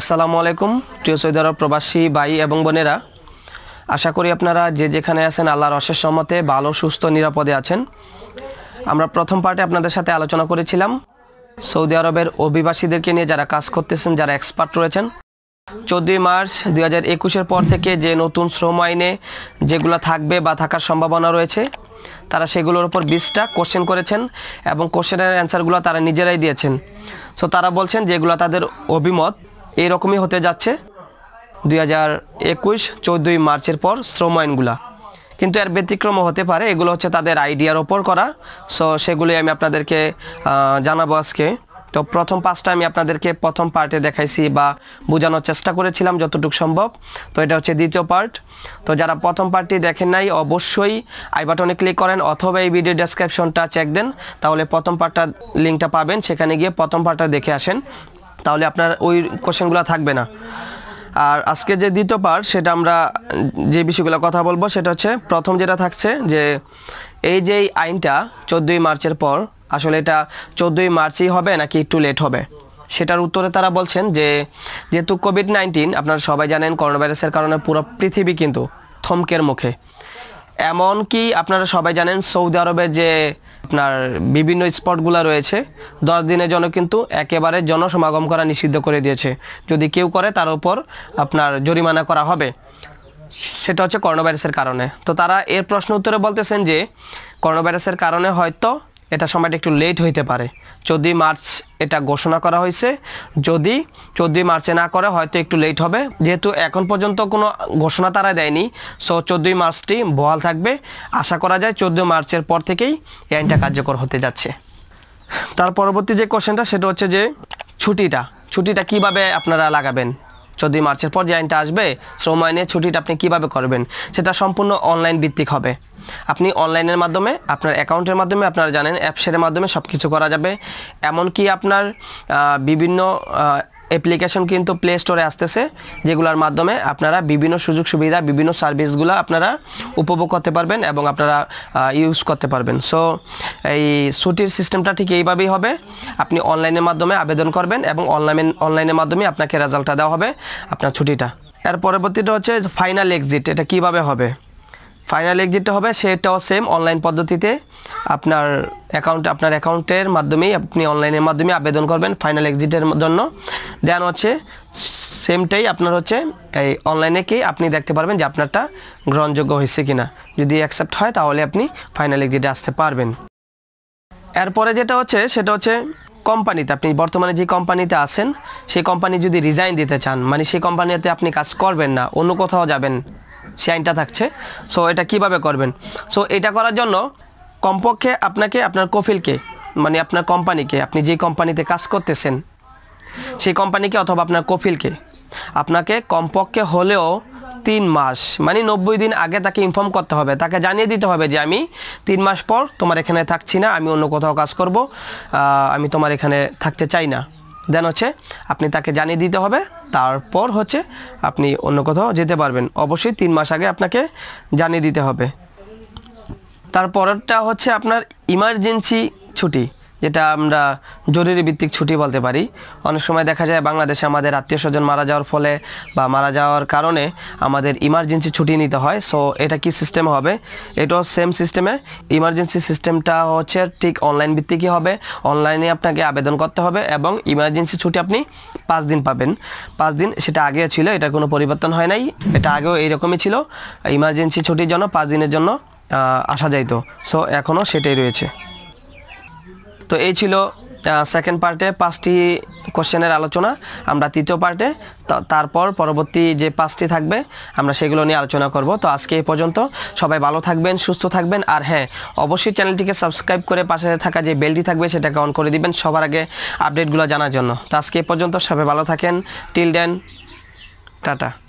আসসালামু আলাইকুম প্রিয় সৈদার প্রবাসী ভাই এবং বোনেরা আশা করি আপনারা যে যেখানে আছেন আল্লাহর অশেষ সম্মতে ভালো সুস্থ নিরাপদে আছেন আমরা প্রথম পার্টে আপনাদের সাথে আলোচনা করেছিলাম সৌদি আরবের অভিবাসীদেরকে নিয়ে যারা কাজ করতেছেন যারা এক্সপার্ট রয়েছেন চোদ্দই মার্চ দুই হাজার একুশের পর থেকে যে নতুন শ্রম আইনে যেগুলো থাকবে বা থাকার সম্ভাবনা রয়েছে তারা সেগুলোর উপর বিশটা কোশ্চেন করেছেন এবং কোশ্চেনের অ্যান্সারগুলো তারা নিজেরাই দিয়েছেন সো তারা বলছেন যেগুলো তাদের অভিমত এরকমই হতে যাচ্ছে দুই হাজার একুশ চৌদ্দই মার্চের পর শ্রম আইনগুলা কিন্তু এর ব্যতিক্রম হতে পারে এগুলো হচ্ছে তাদের আইডিয়ার ওপর করা সো সেগুলি আমি আপনাদেরকে জানাবো আজকে তো প্রথম পাঁচটা আমি আপনাদেরকে প্রথম পার্টে দেখাইছি বা বোঝানোর চেষ্টা করেছিলাম যতটুকু সম্ভব তো এটা হচ্ছে দ্বিতীয় পার্ট তো যারা প্রথম পার্টটি দেখেন নাই অবশ্যই আই বাটনে ক্লিক করেন অথবা এই ভিডিও ডেসক্রিপশনটা চেক দেন তাহলে প্রথম পার্টটা লিঙ্কটা পাবেন সেখানে গিয়ে প্রথম পার্টটা দেখে আসেন তাহলে আপনার ওই কোশ্চেনগুলো থাকবে না আর আজকে যে দ্বিতীয় পার সেটা আমরা যে বিষয়গুলো কথা বলবো সেটা হচ্ছে প্রথম যেটা থাকছে যে এই যে আইনটা চোদ্দোই মার্চের পর আসলে এটা চোদ্দোই মার্চই হবে নাকি একটু লেট হবে সেটার উত্তরে তারা বলছেন যে যেহেতু কোভিড নাইন্টিন আপনারা সবাই জানেন করোনা ভাইরাসের কারণে পুরো পৃথিবী কিন্তু থমকের মুখে এমন কি আপনারা সবাই জানেন সৌদি আরবের যে আপনার বিভিন্ন স্পটগুলো রয়েছে দশ দিনের জন্য কিন্তু একেবারে জনসমাগম করা নিষিদ্ধ করে দিয়েছে যদি কেউ করে তার উপর আপনার জরিমানা করা হবে সেটা হচ্ছে করোনা ভাইরাসের কারণে তো তারা এর প্রশ্ন উত্তরে বলতেছেন যে করোনা ভাইরাসের কারণে হয়তো এটা সময়টা একটু লেট হইতে পারে চোদ্দই মার্চ এটা ঘোষণা করা হয়েছে যদি চোদ্দই মার্চে না করে হয়তো একটু লেট হবে যেহেতু এখন পর্যন্ত কোনো ঘোষণা তারা দেয়নি সো চোদ্দই মার্চটি বহাল থাকবে আশা করা যায় চোদ্দই মার্চের পর থেকেই এই আইনটা কার্যকর হতে যাচ্ছে তার পরবর্তী যে কোশ্চেনটা সেটা হচ্ছে যে ছুটিটা ছুটিটা কিভাবে আপনারা লাগাবেন চোদ্দই মার্চের পর যে আইনটা আসবে শ্রম আইনে ছুটিটা আপনি কিভাবে করবেন সেটা সম্পূর্ণ অনলাইন ভিত্তিক হবে আপনি অনলাইনের মাধ্যমে আপনার অ্যাকাউন্টের মাধ্যমে আপনারা জানেন অ্যাপসের মাধ্যমে সব কিছু করা যাবে এমনকি আপনার বিভিন্ন অ্যাপ্লিকেশন কিন্তু প্লে স্টোরে আসতেছে যেগুলোর মাধ্যমে আপনারা বিভিন্ন সুযোগ সুবিধা বিভিন্ন সার্ভিসগুলো আপনারা উপভোগ করতে পারবেন এবং আপনারা ইউজ করতে পারবেন সো এই ছুটির সিস্টেমটা ঠিক এইভাবেই হবে আপনি অনলাইনের মাধ্যমে আবেদন করবেন এবং অনলাইন অনলাইনের মাধ্যমে আপনাকে রেজাল্টটা দেওয়া হবে আপনার ছুটিটা এর পরবর্তীটা হচ্ছে ফাইনাল এক্সিট এটা কিভাবে হবে ফাইনাল এক্সিটটা হবে সেটাও সেম অনলাইন পদ্ধতিতে আপনার অ্যাকাউন্ট আপনার অ্যাকাউন্টের মাধ্যমেই আপনি অনলাইনের মাধ্যমে আবেদন করবেন ফাইনাল এক্সিটের জন্য দেন হচ্ছে সেমটাই আপনার হচ্ছে এই অনলাইনে কি আপনি দেখতে পারবেন যে আপনারটা গ্রহণযোগ্য হয়েছে কিনা যদি অ্যাকসেপ্ট হয় তাহলে আপনি ফাইনাল এক্সিটে আসতে পারবেন এরপরে যেটা হচ্ছে সেটা হচ্ছে কোম্পানিতে আপনি বর্তমানে যে কোম্পানিতে আছেন সেই কোম্পানি যদি রিজাইন দিতে চান মানে সেই কোম্পানিতে আপনি কাজ করবেন না অন্য কোথাও যাবেন সে আইনটা থাকছে সো এটা কিভাবে করবেন সো এটা করার জন্য কমপক্ষে আপনাকে আপনার কফিলকে মানে আপনার কোম্পানিকে আপনি যে কোম্পানিতে কাজ করতেছেন সেই কোম্পানিকে অথবা আপনার কফিলকে আপনাকে কমপক্ষে হলেও তিন মাস মানে নব্বই দিন আগে তাকে ইনফর্ম করতে হবে তাকে জানিয়ে দিতে হবে যে আমি তিন মাস পর তোমার এখানে থাকছি না আমি অন্য কোথাও কাজ করব আমি তোমার এখানে থাকতে চাই না দেন হচ্ছে আপনি তাকে জানিয়ে দিতে হবে তারপর হচ্ছে আপনি অন্য কোথাও যেতে পারবেন অবশ্যই তিন মাস আগে আপনাকে জানিয়ে দিতে হবে তারপরেরটা হচ্ছে আপনার ইমার্জেন্সি ছুটি যেটা আমরা জরুরি ভিত্তিক ছুটি বলতে পারি অনেক সময় দেখা যায় বাংলাদেশে আমাদের আত্মীয় স্বজন মারা যাওয়ার ফলে বা মারা যাওয়ার কারণে আমাদের ইমার্জেন্সি ছুটি নিতে হয় সো এটা কি সিস্টেম হবে এটাও সেম সিস্টেমে ইমার্জেন্সি সিস্টেমটা হচ্ছে ঠিক অনলাইন ভিত্তিকই হবে অনলাইনে আপনাকে আবেদন করতে হবে এবং ইমার্জেন্সি ছুটি আপনি পাঁচ দিন পাবেন পাঁচ দিন সেটা আগে ছিল এটা কোনো পরিবর্তন হয় নাই এটা আগেও এইরকমই ছিল ইমার্জেন্সি ছুটির জন্য পাঁচ দিনের জন্য আসা যাইতো সো এখনও সেটাই রয়েছে তো এই ছিল সেকেন্ড পার্টে পাঁচটি কোশ্চেনের আলোচনা আমরা তৃতীয় পার্টে তারপর পরবর্তী যে পাঁচটি থাকবে আমরা সেগুলো নিয়ে আলোচনা করব তো আজকে এই পর্যন্ত সবাই ভালো থাকবেন সুস্থ থাকবেন আর হ্যাঁ অবশ্যই চ্যানেলটিকে সাবস্ক্রাইব করে পাশে থাকা যে বেলটি থাকবে সেটাকে অন করে দিবেন সবার আগে আপডেটগুলো জানার জন্য তো আজকে এই পর্যন্ত সবাই ভালো থাকেন টিল দেন টাটা